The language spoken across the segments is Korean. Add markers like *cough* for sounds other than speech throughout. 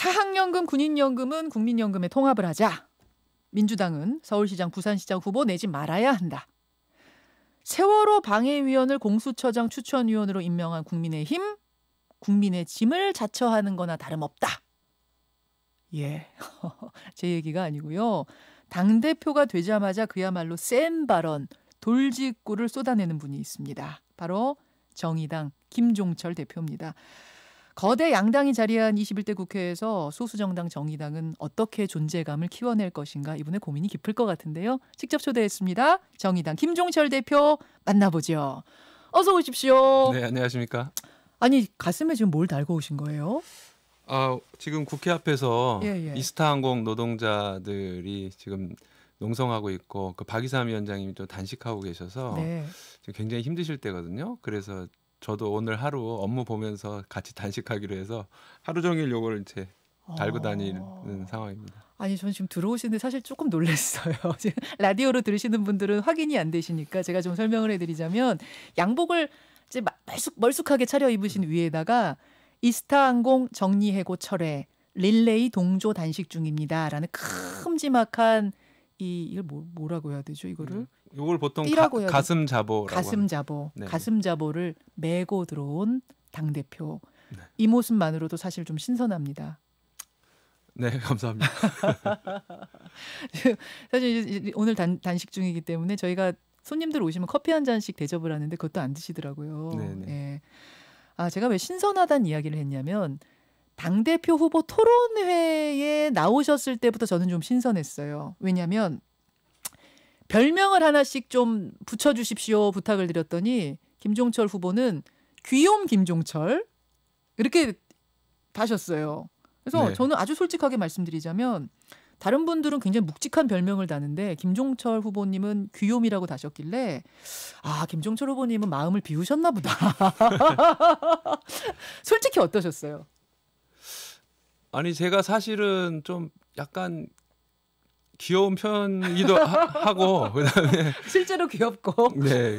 사학연금, 군인연금은 국민연금에 통합을 하자. 민주당은 서울시장, 부산시장 후보 내지 말아야 한다. 세월호 방해위원을 공수처장 추천위원으로 임명한 국민의힘, 국민의 짐을 자처하는 거나 다름없다. 예, *laughs* 제 얘기가 아니고요. 당대표가 되자마자 그야말로 센 발언, 돌직구를 쏟아내는 분이 있습니다. 바로 정의당 김종철 대표입니다. 거대 양당이 자리한 21대 국회에서 소수 정당 정의당은 어떻게 존재감을 키워낼 것인가 이분의 고민이 깊을 것 같은데요. 직접 초대했습니다. 정의당 김종철 대표 만나보죠. 어서 오십시오. 네, 안녕하십니까? 아니, 가슴에 지금 뭘 달고 오신 거예요? 아, 지금 국회 앞에서 예, 예. 이스타항공 노동자들이 지금 농성하고 있고 그 박이삼 위원장님이 또 단식하고 계셔서 네. 굉장히 힘드실 때거든요. 그래서 저도 오늘 하루 업무 보면서 같이 단식하기로 해서 하루 종일 요걸 이제 달고 아. 다니는 어... 상황입니다. 아니 전 지금 들어오시는데 사실 조금 놀랐어요. *laughs* 지금 라디오로 들으시는 분들은 확인이 안 되시니까 제가 좀 설명을 해드리자면 양복을 이제 멀숙, 멀숙하게 차려 입으신 위에다가 이스타항공 정리해고 철회 릴레이 동조 단식 중입니다라는 큼지막한 이 이걸 뭐, 뭐라고 해야 되죠 이거를 음. 요걸 보통 띠라고 가, 슴 자보 가슴 자보 네. 가슴 자보를 메고 들어온 당 대표 네. 이 모습만으로도 사실 좀 신선합니다. 네 *laughs* 감사합니다. *laughs* 사실 오늘 단, 단식 중이기 때문에 저희가 손님들 오시면 커피 한 잔씩 대접을 하는데 그것도 안 드시더라고요. 네아 네. 예. 제가 왜 신선하다는 이야기를 했냐면 당 대표 후보 토론회에 나오셨을 때부터 저는 좀 신선했어요. 왜냐하면 별명을 하나씩 좀 붙여주십시오 부탁을 드렸더니 김종철 후보는 귀염 김종철 이렇게 다셨어요. 그래서 네. 저는 아주 솔직하게 말씀드리자면 다른 분들은 굉장히 묵직한 별명을 다는데 김종철 후보님은 귀요미라고 다셨길래 아 김종철 후보님은 마음을 비우셨나 보다. *laughs* 솔직히 어떠셨어요? 아니 제가 사실은 좀 약간 귀여운 편이기도 하, 고 *laughs* 그다음에 실제로 귀엽고 네.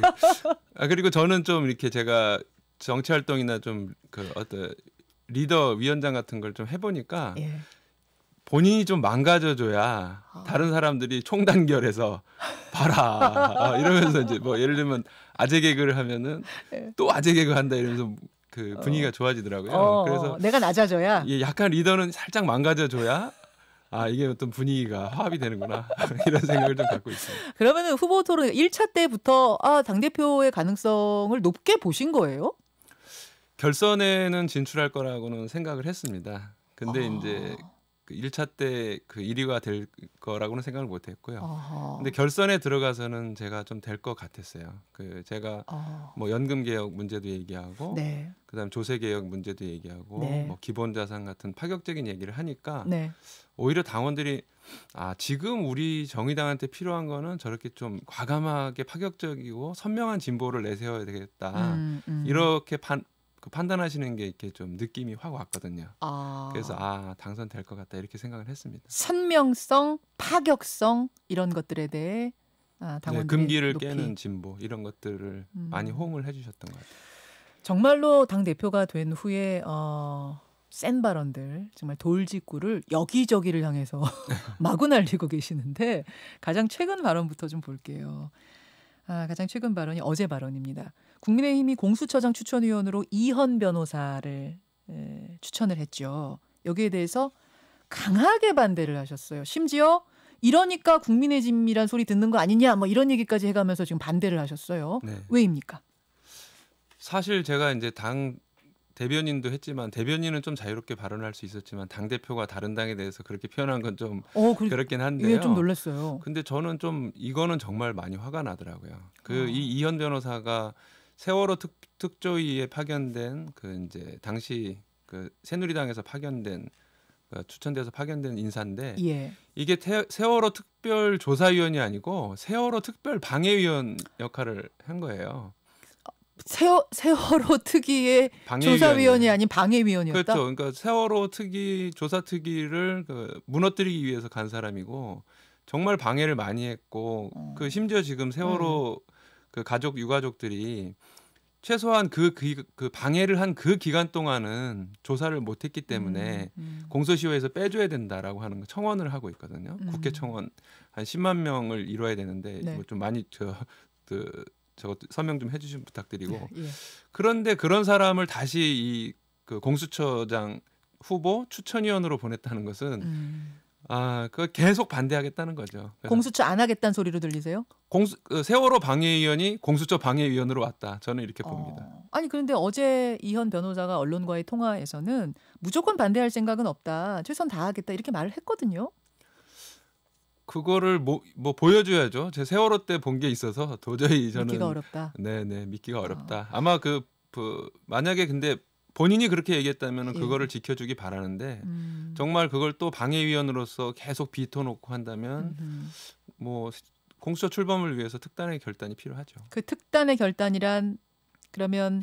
아 그리고 저는 좀 이렇게 제가 정치 활동이나 좀 그 어떤 리더 위원장 같은 걸 좀 해보니까 예. 본인이 좀 망가져줘야 아. 다른 사람들이 총단결해서 봐라 아, 이러면서 이제 뭐 예를 들면 아재 개그를 하면은 예. 또 아재 개그 한다 이러면서 그 분위기가 어. 좋아지더라고요. 어, 그래서 내가 낮아져야 예, 약간 리더는 살짝 망가져줘야 아 이게 어떤 분위기가 화합이 되는구나 *laughs* 이런 생각을 좀 갖고 있습니다. 그러면 후보 토론 1차 때부터 아당 대표의 가능성을 높게 보신 거예요? 결선에는 진출할 거라고는 생각을 했습니다. 근데 아... 이제 그 1차 때그 1위가 될 거라고는 생각을 못 했고요. 어허. 근데 결선에 들어가서는 제가 좀 될 것 같았어요. 그 제가 어허. 뭐 연금 개혁 문제도 얘기하고 네. 그다음 조세 개혁 문제도 얘기하고 네. 뭐 기본 자산 같은 파격적인 얘기를 하니까 네. 오히려 당원들이 아, 지금 우리 정의당한테 필요한 거는 저렇게 좀 과감하게 파격적이고 선명한 진보를 내세워야 되겠다. 음, 음. 이렇게 반, 그 판단하시는 게 이렇게 좀 느낌이 확 왔거든요. 아. 그래서 아 당선될 것 같다 이렇게 생각을 했습니다. 선명성, 파격성 이런 것들에 대해 아, 당원 네, 금기를 높이. 깨는 진보 이런 것들을 음. 많이 호응을 해주셨던 것 같아요. 정말로 당 대표가 된 후에 어. 센 발언들 정말 돌직구를 여기저기를 향해서 *laughs* 마구 날리고 계시는데 가장 최근 발언부터 좀 볼게요. 아, 가장 최근 발언이 어제 발언입니다. 국민의힘이 공수처장 추천위원으로 이현 변호사를 에, 추천을 했죠. 여기에 대해서 강하게 반대를 하셨어요. 심지어 이러니까 국민의 짐이란 소리 듣는 거 아니냐 뭐 이런 얘기까지 해가면서 지금 반대를 하셨어요. 네. 왜입니까? 사실 제가 이제 당 대변인도 했지만 대변인은 좀 자유롭게 발언할 수 있었지만 당 대표가 다른 당에 대해서 그렇게 표현한 건좀 어, 그, 렇긴 한데요. 예, 좀 놀랐어요. 근데 저는 좀 이거는 정말 많이 화가 나더라고요. 그이 아. 어. 이현 변호사가 세월호 특, 특조위에 파견된 그 이제 당시 그 새누리당에서 파견된 그 추천돼서 파견된 인사인데 예. 이게 태, 세월호 특별조사위원이 아니고 세월호 특별방해위원 역할을 한 거예요. 세어, 세월호 특위의 조사위원이 아닌 방해위원이었다. 그렇죠. 그러니까 세월호 특위 조사 특위를 그 무너뜨리기 위해서 간 사람이고 정말 방해를 많이 했고 어. 그 심지어 지금 세월호 음. 그 가족 유가족들이 최소한 그, 그, 그 방해를 한 그 기간 동안은 조사를 못했기 때문에 음, 음. 공소시효에서 빼줘야 된다라고 하는 청원을 하고 있거든요. 국회 음. 청원 한 10만 명을 이뤄야 되는데 네. 뭐좀 많이 저, 그 저것 설명 좀 해주시면 부탁드리고 네, 예. 그런데 그런 사람을 다시 이그 공수처장 후보 추천위원으로 보냈다는 것은 음. 아, 그 계속 반대하겠다는 거죠. 공수처 안 하겠다는 소리로 들리세요? 공수 그 세월호 방해위원이 공수처 방해위원으로 왔다. 저는 이렇게 어. 봅니다. 어. 아니 그런데 어제 이현 변호사가 언론과의 통화에서는 무조건 반대할 생각은 없다. 최선 다하겠다 이렇게 말을 했거든요. 그거를 뭐, 뭐 보여줘야죠. 제 세월호 때 본 게 있어서 도저히 저는 믿기가 어렵다. 네네 믿기가 아. 어렵다. 어. 아마 그, 그 만약에 근데 본인이 그렇게 얘기했다면 예. 그거를 지켜주기 바라는데 음. 정말 그걸 또 방해위원으로서 계속 비토놓고 한다면 음흠. 뭐 공수처 출범을 위해서 특단의 결단이 필요하죠. 그 특단의 결단이란 그러면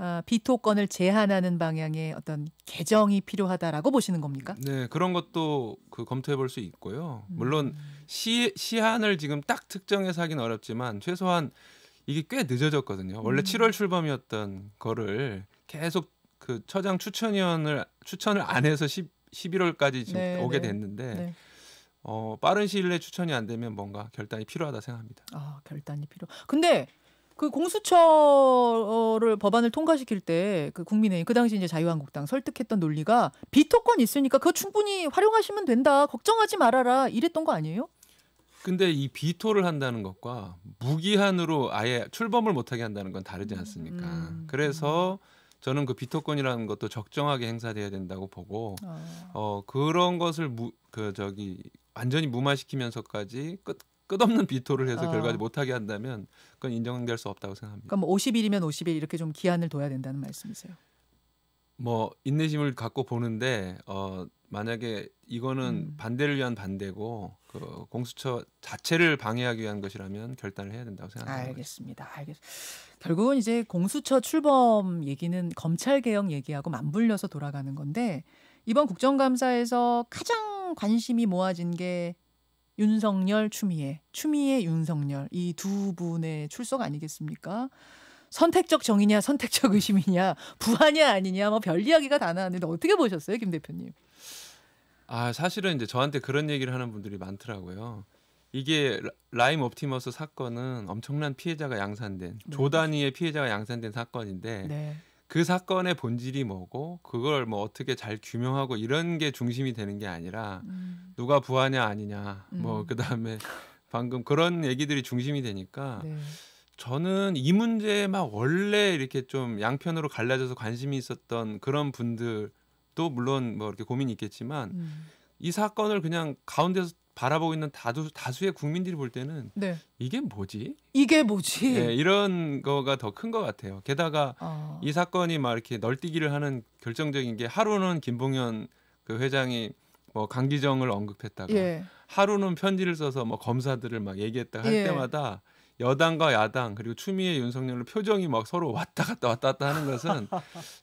아, 비토권을 제한하는 방향의 어떤 개정이 필요하다라고 보시는 겁니까? 네, 그런 것도 그 검토해 볼 수 있고요. 물론 음. 시, 시한을 지금 딱 특정해서 하긴 어렵지만 최소한 이게 꽤 늦어졌거든요. 원래 음. 7월 출범이었던 거를 계속 그 처장 추천위원을 추천을 안 해서 10, 11월까지 지금 네, 오게 네. 됐는데 네. 어, 빠른 시일 내 추천이 안 되면 뭔가 결단이 필요하다 생각합니다. 아, 결단이 필요. 근데 그 공수처를 법안을 통과시킬 때 그 국민의힘 그 당시 이제 자유한국당 설득했던 논리가 비토권 있으니까 그거 충분히 활용하시면 된다. 걱정하지 말아라. 이랬던 거 아니에요? 근데 이 비토를 한다는 것과 무기한으로 아예 출범을 못하게 한다는 건 다르지 않습니까? 음. 음. 그래서 저는 그 비토권이라는 것도 적정하게 행사돼야 된다고 보고 아. 어, 그런 것을 무, 그 저기 완전히 무마시키면서까지 끝 끝없는 비토를 해서 아. 결과를 못하게 한다면 그건 인정될 수 없다고 생각합니다. 그러뭐 50일이면 50일 이렇게 좀 기한을 둬야 된다는 말씀이세요? 뭐 인내심을 갖고 보는데 어 만약에 이거는 음. 반대를 위한 반대고 그 공수처 자체를 방해하기 위한 것이라면 결단을 해야 된다고 생각합니다. 알겠습니다. 알겠. 결국은 이제 공수처 출범 얘기는 검찰 개혁 얘기하고 맞물려서 돌아가는 건데 이번 국정감사에서 가장 관심이 모아진 게 윤석열, 추미애, 추미애, 윤석열 이 두 분의 출석 아니겠습니까? 선택적 정의냐, 선택적 의심이냐, *laughs* 부하냐 아니냐 뭐 별 이야기가 다 나왔는데 어떻게 보셨어요, 김 대표님? 아 사실은 이제 저한테 그런 얘기를 하는 분들이 많더라고요. 이게 라임 옵티머스 사건은 엄청난 피해자가 양산된 네. 조단위의 피해자가 양산된 사건인데 네. 그 사건의 본질이 뭐고 그걸 뭐 어떻게 잘 규명하고 이런 게 중심이 되는 게 아니라 음. 누가 부하냐 아니냐 뭐 음. 뭐 그다음에 방금 그런 얘기들이 중심이 되니까 네. 저는 이 문제에만 원래 이렇게 좀 양편으로 갈라져서 관심이 있었던 그런 분들도 물론 뭐 이렇게 고민이 있겠지만 음. 이 사건을 그냥 가운데서 바라보고 있는 다수, 다수의 국민들이 볼 때는 네. 이게 뭐지? 이게 뭐지? 네, 이런 거가 더 큰 것 같아요. 게다가 어. 이 사건이 막 이렇게 널뛰기를 하는 결정적인 게 하루는 김봉현 그 회장이 뭐 강기정을 언급했다가 예. 하루는 편지를 써서 뭐 검사들을 막 얘기했다 할 예. 때마다 여당과 야당 그리고 추미애 윤석열로 표정이 막 서로 왔다 갔다 왔다 갔다 하는 것은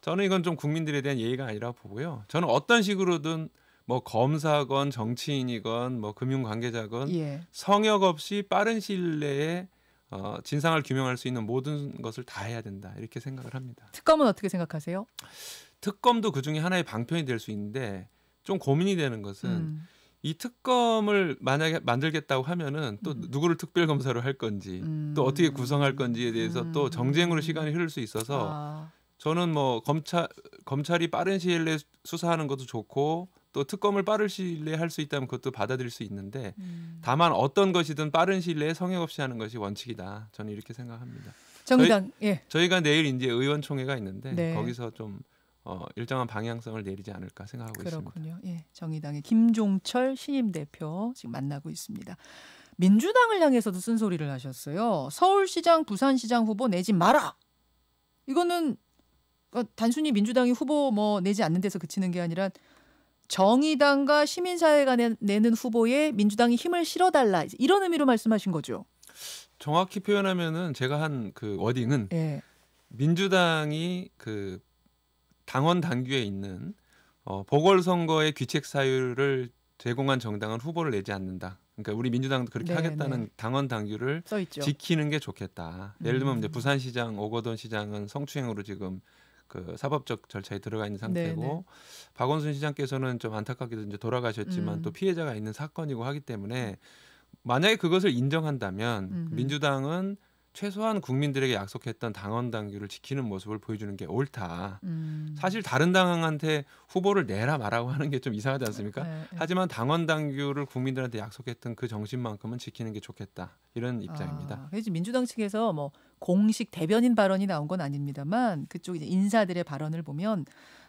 저는 이건 좀 국민들에 대한 예의가 아니라 보고요. 저는 어떤 식으로든 뭐 검사건 정치인이건 뭐 금융 관계자건 예. 성역 없이 빠른 시일 내에 어, 진상을 규명할 수 있는 모든 것을 다 해야 된다 이렇게 생각을 합니다. 특검은 어떻게 생각하세요? 특검도 그 중에 하나의 방편이 될 수 있는데 좀 고민이 되는 것은 음. 이 특검을 만약에 만들겠다고 하면은 또 음. 누구를 특별 검사로 할 건지 음. 또 어떻게 구성할 건지에 대해서 또 음. 정쟁으로 시간이 흐를 수 있어서 아. 저는 뭐 검찰 검찰이 빠른 시일 내에 수사하는 것도 좋고 또 특검을 빠른 시일 내에 할 수 있다면 그것도 받아들일 수 있는데 음. 다만 어떤 것이든 빠른 시일 내에 성역 없이 하는 것이 원칙이다. 저는 이렇게 생각합니다. 정당 저희, 예. 저희가 내일 이제 의원총회가 있는데 네. 거기서 좀 어, 일정한 방향성을 내리지 않을까 생각하고 그렇군요. 있습니다. 그렇군요. 예. 정의당의 김종철 신임 대표 지금 만나고 있습니다. 민주당을 향해서도 쓴소리를 하셨어요. 서울시장, 부산시장 후보 내지 마라. 이거는 어, 단순히 민주당이 후보 뭐 내지 않는 데서 그치는 게 아니라 정의당과 시민사회가 내는 후보에 민주당이 힘을 실어달라 이런 의미로 말씀하신 거죠. 정확히 표현하면은 제가 한그 워딩은 예. 민주당이 그 당원 당규에 있는 어, 보궐선거의 귀책 사유를 제공한 정당은 후보를 내지 않는다. 그러니까 우리 민주당도 그렇게 네, 하겠다는 네. 당원 당규를 지키는 게 좋겠다. 예를 들면 음. 이제 부산시장 오거돈 시장은 성추행으로 지금 그 사법적 절차에 들어가 있는 상태고 네네. 네. 박원순 시장께서는 좀 안타깝게도 이제 돌아가셨지만 음. 또 피해자가 있는 사건이고 하기 때문에 만약에 그것을 인정한다면 음흠. 민주당은 최소한 국민들에게 약속했던 당원 당규를 지키는 모습을 보여주는 게 옳다. 음. 사실 다른 당한테 후보를 내라 말라고 하는 게 좀 이상하지 않습니까? 네, 네. 하지만 당원 당규를 국민들한테 약속했던 그 정신만큼은 지키는 게 좋겠다. 이런 입장입니다. 아, 그래서 민주당 측에서 뭐 공식 대변인 발언이 나온 건 아닙니다만 그쪽 이제 인사들의 발언을 보면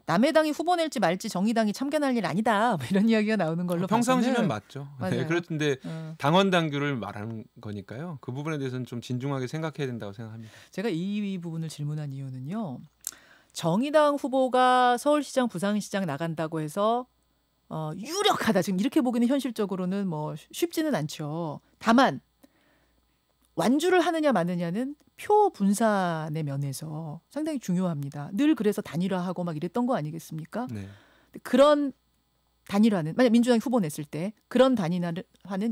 남의당이 후보 낼지 말지 정의당이 참견할 일 아니다. 뭐 이런 이야기가 나오는 걸로 평상시면 맞죠. 네, 그렇던데 어. 당원 당규를 말하는 거니까요. 그 부분에 대해서는 좀 진중하게 생각해야 된다고 생각합니다. 제가 이, 이 부분을 질문한 이유는요. 정의당 후보가 서울시장, 부산시장 나간다고 해서 어, 유력하다. 지금 이렇게 보기는 현실적으로는 뭐 쉽지는 않죠. 다만 완주를 하느냐 마느냐는 표 분산의 면에서 상당히 중요합니다. 늘 그래서 단일화하고 막 이랬던 거 아니겠습니까? 네. 그런 단일화는 만약 민주당 후보 냈을 때 그런 단일화는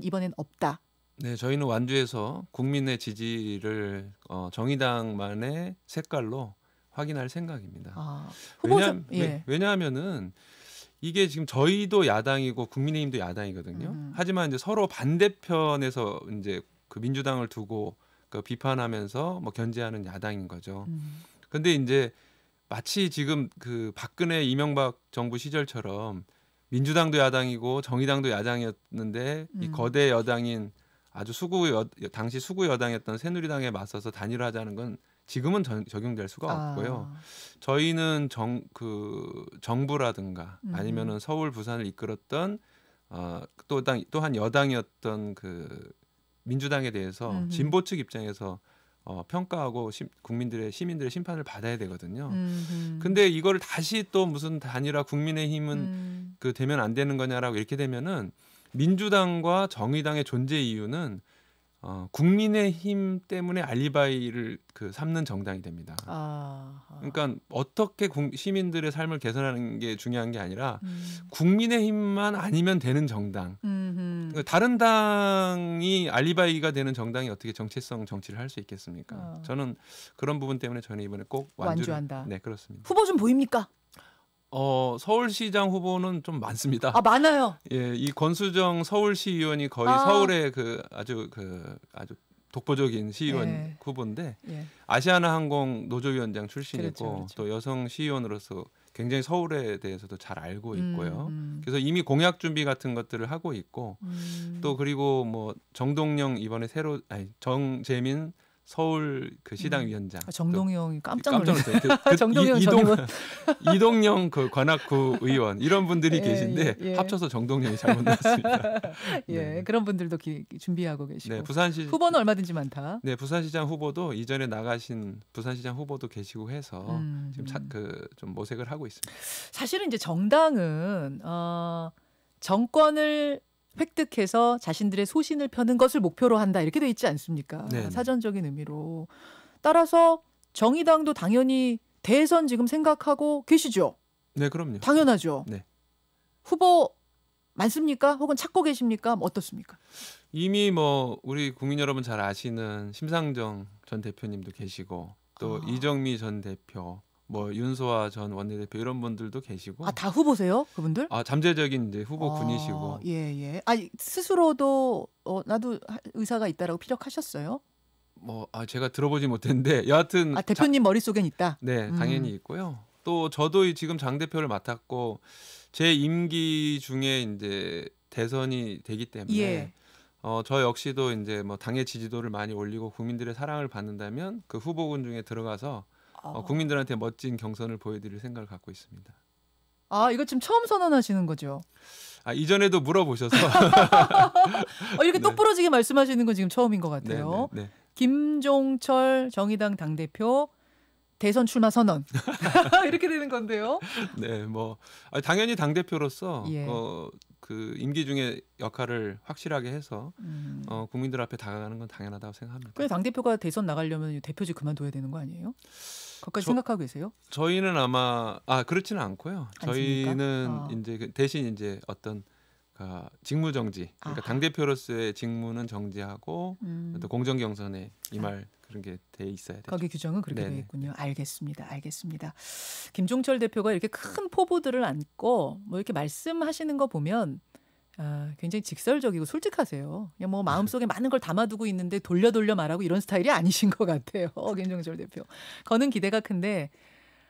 이번엔 없다. 네, 저희는 완주에서 국민의 지지를 어, 정의당만의 색깔로 확인할 생각입니다. 아, 후보자, 왜냐, 예. 하면은 이게 지금 저희도 야당이고 국민의힘도 야당이거든요. 음. 하지만 이제 서로 반대편에서 이제 그 민주당을 두고 그 비판하면서 뭐 견제하는 야당인 거죠. 음. 근데 이제 마치 지금 그 박근혜 이명박 정부 시절처럼 민주당도 야당이고 정의당도 야당이었는데 음. 이 거대 여당인 아주 수구 여, 당시 수구 여당이었던 새누리당에 맞서서 단일화하자는 건 지금은 전, 적용될 수가 아. 없고요. 저희는 정 그 정부라든가 음. 아니면은 서울 부산을 이끌었던 어또 또한 여당이었던 그 민주당에 대해서 음흠. 진보 측 입장에서 어, 평가하고 시, 국민들의 시민들의 심판을 받아야 되거든요. 음흠. 근데 이거를 다시 또 무슨 단일화 국민의힘은 음. 그 되면 안 되는 거냐라고 이렇게 되면은 민주당과 정의당의 존재 이유는 어, 국민의힘 때문에 알리바이를 그 삼는 정당이 됩니다. 아, 아. 그러니까 어떻게 시민들의 삶을 개선하는 게 중요한 게 아니라 음. 국민의힘만 아니면 되는 정당. 음흠. 그러니까 다른 당이 알리바이가 되는 정당이 어떻게 정체성 정치를 할 수 있겠습니까? 아. 저는 그런 부분 때문에 저는 이번에 꼭 완주를, 완주한다. 네 그렇습니다. 후보 좀 보입니까? 어, 서울시장 후보는 좀 많습니다. 아 많아요. 예, 이 권수정 서울시의원이 거의 아. 서울의 그 아주 그 아주 독보적인 시의원 예. 후보인데 예. 아시아나항공 노조위원장 출신이고 그렇죠, 그렇죠. 또 여성 시의원으로서 굉장히 서울에 대해서도 잘 알고 음, 있고요. 음, 음. 그래서 이미 공약 준비 같은 것들을 하고 있고 음. 또 그리고 뭐 정동영 이번에 새로 아니 정재민 서울 그 음. 시당 위원장 아, 정동영 이 그 깜짝 놀랐어요. 그, *laughs* 그 정동영 이동 뭐. *laughs* 이동영 그 관악구 의원 이런 분들이 예, 계신데 예. 예. 합쳐서 정동영이 잘못 나왔습니다. *laughs* 예, 네. 그런 분들도 기, 준비하고 계시고. 네, 부산시 후보는 얼마든지 많다. 네, 부산시장 후보도 이전에 나가신 부산시장 후보도 계시고 해서 음. 지금 음. 그좀 모색을 하고 있습니다. 사실은 이제 정당은 어, 정권을 획득해서 자신들의 소신을 펴는 것을 목표로 한다 이렇게 돼 있지 않습니까? 네네. 네. 사전적인 의미로 따라서 정의당도 당연히 대선 지금 생각하고 계시죠? 네, 그럼요. 당연하죠. 네. 후보 많습니까? 혹은 찾고 계십니까? 뭐 어떻습니까? 이미 뭐 우리 국민 여러분 잘 아시는 심상정 전 대표님도 계시고 또 아. 이정미 전 대표 뭐 윤소아 전 원내대표 이런 분들도 계시고 아 다 후보세요 그분들? 아 잠재적인 이제 후보 아, 군이시고 예예 예. 아니 스스로도 어, 나도 의사가 있다라고 피력하셨어요? 뭐 아 제가 들어보지 못했는데 *laughs* 여하튼 아 대표님 자, 머릿속엔 있다 네 음. 당연히 있고요 또 저도 지금 장 대표를 맡았고 제 임기 중에 이제 대선이 되기 때문에 예. 어, 저 역시도 이제 뭐 당의 지지도를 많이 올리고 국민들의 사랑을 받는다면 그 후보군 중에 들어가서 어. 어, 국민들한테 멋진 경선을 보여드릴 생각을 갖고 있습니다. 아 이거 지금 처음 선언하시는 거죠? 아 이전에도 물어보셔서 *laughs* 어, 이렇게 네. 똑부러지게 말씀하시는 건 지금 처음인 것 네, 같아요. 네, 네, 김종철 정의당 당 대표 대선 출마 선언 *laughs* *laughs* 이렇게 되는 건데요. 네, 뭐 아, 당연히 당 대표로서 예. 어, 그 임기 중에 역할을 확실하게 해서 음. 어, 국민들 앞에 다가가는 건 당연하다고 생각합니다. 근데 당 대표가 대선 나가려면 대표직 그만둬야 되는 거 아니에요? 그것까지 저, 생각하고 계세요? 저희는 아마 아 그렇지는 않고요. 저희는 아. 이제 그 대신 이제 어떤 그 직무 정지. 그러니까 아. 당 대표로서의 직무는 정지하고 음. 또 공정 경선에 임할 그런 게돼 있어야 되죠. 거기 규정은 그렇게 되어 있군요. 알겠습니다. 알겠습니다. 김종철 대표가 이렇게 큰 포부들을 안고 뭐 이렇게 말씀하시는 거 보면 아, 굉장히 직설적이고 솔직하세요. 그냥 뭐 마음속에 많은 걸 담아두고 있는데 돌려 돌려 말하고 이런 스타일이 아니신 것 같아요. *laughs* 김종철 대표. 거는 기대가 큰데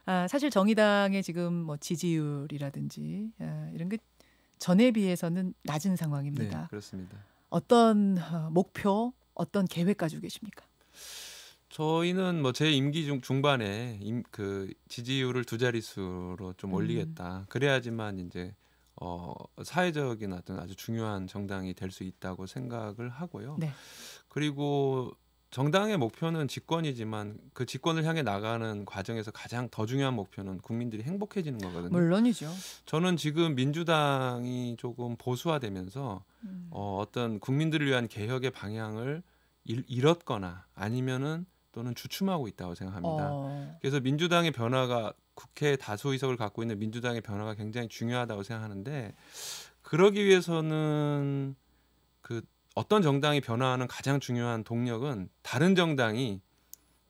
아, 사실 정의당의 지금 뭐 지지율이라든지 아, 이런 게 전에 비해서는 낮은 상황입니다. 네, 그렇습니다. 어떤 어, 목표, 어떤 계획 가지고 계십니까? 저희는 뭐 제 임기 중 중반에 임, 그 지지율을 두 자릿수로 좀 음. 올리겠다. 음. 그래야지만 이제 어, 사회적인 어떤 아주 중요한 정당이 될 수 있다고 생각을 하고요. 네. 그리고 정당의 목표는 집권이지만 그 집권을 향해 나가는 과정에서 가장 더 중요한 목표는 국민들이 행복해지는 거거든요. 물론이죠. 저는 지금 민주당이 조금 보수화되면서 음. 어, 어떤 국민들을 위한 개혁의 방향을 잃, 잃었거나 아니면은 또는 주춤하고 있다고 생각합니다. 어. 그래서 민주당의 변화가 국회 다수 의석을 갖고 있는 민주당의 변화가 굉장히 중요하다고 생각하는데 그러기 위해서는 그 어떤 정당이 변화하는 가장 중요한 동력은 다른 정당이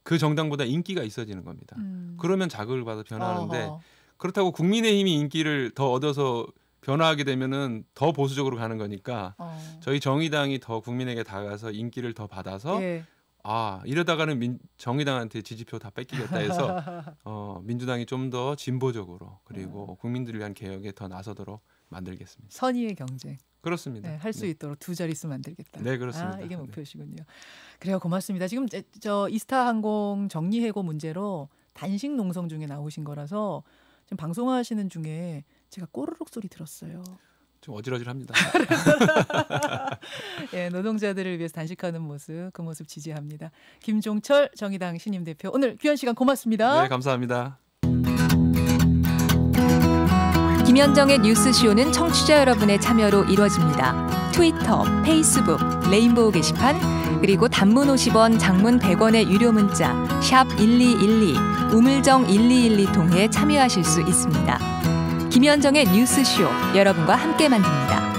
그 정당보다 인기가 있어지는 겁니다. 음. 그러면 자극을 받아 변화하는데 어허. 그렇다고 국민의힘이 인기를 더 얻어서 변화하게 되면은 더 보수적으로 가는 거니까 어. 저희 정의당이 더 국민에게 다가가서 인기를 더 받아서 예. 아 이러다가는 민, 정의당한테 지지표 다 뺏기겠다 해서 *laughs* 어, 민주당이 좀 더 진보적으로 그리고 네. 국민들을 위한 개혁에 더 나서도록 만들겠습니다. 선의의 경쟁. 그렇습니다. 네, 할수 네. 있도록 두 자릿수 만들겠다. 네, 그렇습니다. 아, 이게 목표시군요. 네. 그래요, 고맙습니다. 지금 저, 저 이스타 항공 정리해고 문제로 단식 농성 중에 나오신 거라서 지금 방송하시는 중에 제가 꼬르륵 소리 들었어요. 좀어지러질합니다 *laughs* 예, 노동자들을 위해서 단식하는 모습 그 모습 지지합니다. 김종철 정의당 신임 대표 오늘 귀한 시간 고맙습니다. 네, 감사합니다. 김현정의 뉴스쇼는 청취자 여러분의 참여로 이루어집니다. 트위터, 페이스북, 레인보우 게시판, 그리고 단문 50원, 장문 100원의 유료 문자 샵 1212, 우물정 1212 통해 참여하실 수 있습니다. 김현정의 뉴스쇼 여러분과 함께 만듭니다.